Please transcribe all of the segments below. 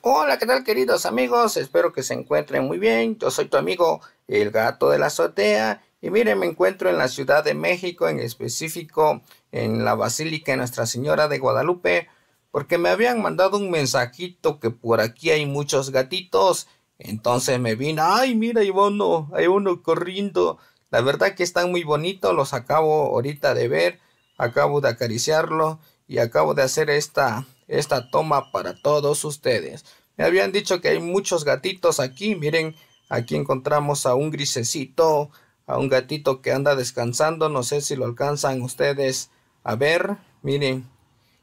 Hola, ¿qué tal queridos amigos? Espero que se encuentren muy bien. Yo soy tu amigo, el gato de la azotea. Y miren, me encuentro en la Ciudad de México, en específico en la Basílica de Nuestra Señora de Guadalupe, porque me habían mandado un mensajito que por aquí hay muchos gatitos. Entonces me vine, ay, mira, hay uno, hay uno corriendo, la verdad que están muy bonitos, los acabo ahorita de ver, acabo de acariciarlo y acabo de hacer esta, esta toma para todos ustedes. Me habían dicho que hay muchos gatitos aquí, miren, aquí encontramos a un grisecito, a un gatito que anda descansando, no sé si lo alcanzan ustedes a ver, miren.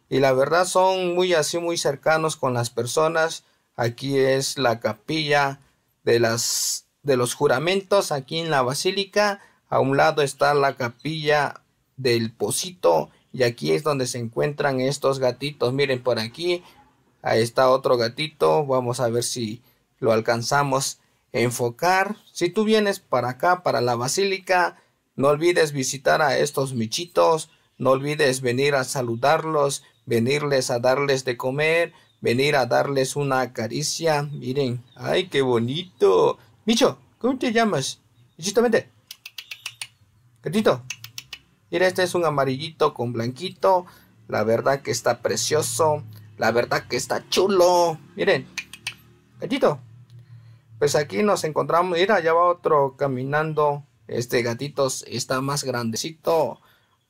Y la verdad son muy así, muy cercanos con las personas. Aquí es la capilla de las de los juramentos aquí en la basílica. A un lado está la capilla del Pocito y aquí es donde se encuentran estos gatitos. Miren por aquí, ahí está otro gatito. Vamos a ver si lo alcanzamos a enfocar. Si tú vienes para acá, para la basílica, no olvides visitar a estos michitos. No olvides venir a saludarlos, venirles a darles de comer, venir a darles una caricia. Miren, ay, qué bonito. Micho, ¿cómo te llamas? Justamente, Gatito. Mira, este es un amarillito con blanquito. La verdad que está precioso. La verdad que está chulo. Miren. Gatito. Pues aquí nos encontramos. Mira, allá va otro caminando. Este gatito está más grandecito.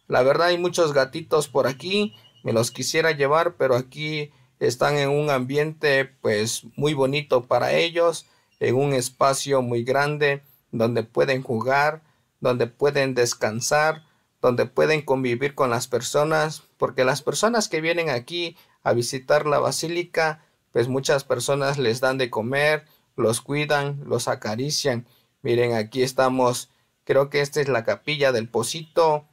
La verdad hay muchos gatitos por aquí. Me los quisiera llevar, pero aquí están en un ambiente pues muy bonito para ellos en un espacio muy grande donde pueden jugar, donde pueden descansar, donde pueden convivir con las personas, porque las personas que vienen aquí a visitar la basílica, pues muchas personas les dan de comer, los cuidan, los acarician. Miren, aquí estamos, creo que esta es la capilla del Pocito,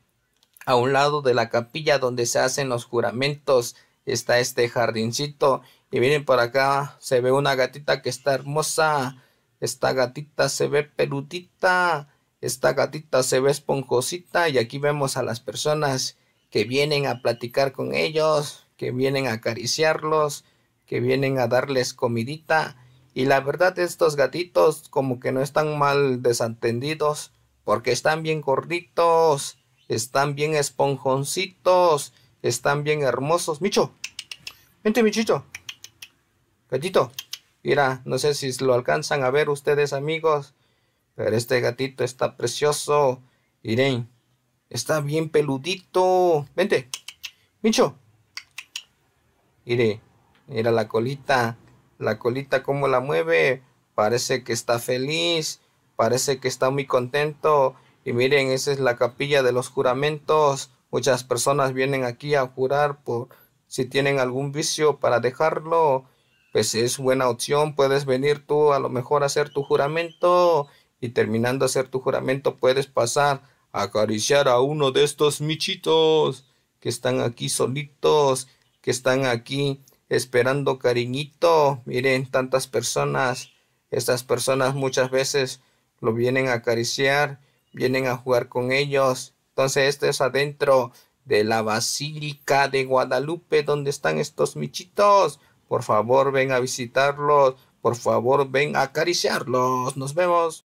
a un lado de la capilla donde se hacen los juramentos está este jardincito. Y vienen por acá, se ve una gatita que está hermosa. Esta gatita se ve peludita. Esta gatita se ve esponjosita. Y aquí vemos a las personas que vienen a platicar con ellos, que vienen a acariciarlos, que vienen a darles comidita. Y la verdad, estos gatitos como que no están mal desatendidos, porque están bien gorditos, están bien esponjoncitos están bien hermosos. Micho. Vente, Michito. Gatito. Mira, no sé si lo alcanzan a ver ustedes, amigos. Pero este gatito está precioso. Miren. Está bien peludito. Vente. Micho. Miren. Mira la colita. La colita cómo la mueve. Parece que está feliz. Parece que está muy contento. Y miren, esa es la capilla de los juramentos. Muchas personas vienen aquí a jurar por si tienen algún vicio para dejarlo, pues es buena opción, puedes venir tú a lo mejor a hacer tu juramento y terminando hacer tu juramento puedes pasar a acariciar a uno de estos michitos que están aquí solitos, que están aquí esperando cariñito. Miren, tantas personas, estas personas muchas veces lo vienen a acariciar, vienen a jugar con ellos entonces, esto es adentro de la Basílica de Guadalupe, donde están estos michitos. Por favor, ven a visitarlos. Por favor, ven a acariciarlos. Nos vemos.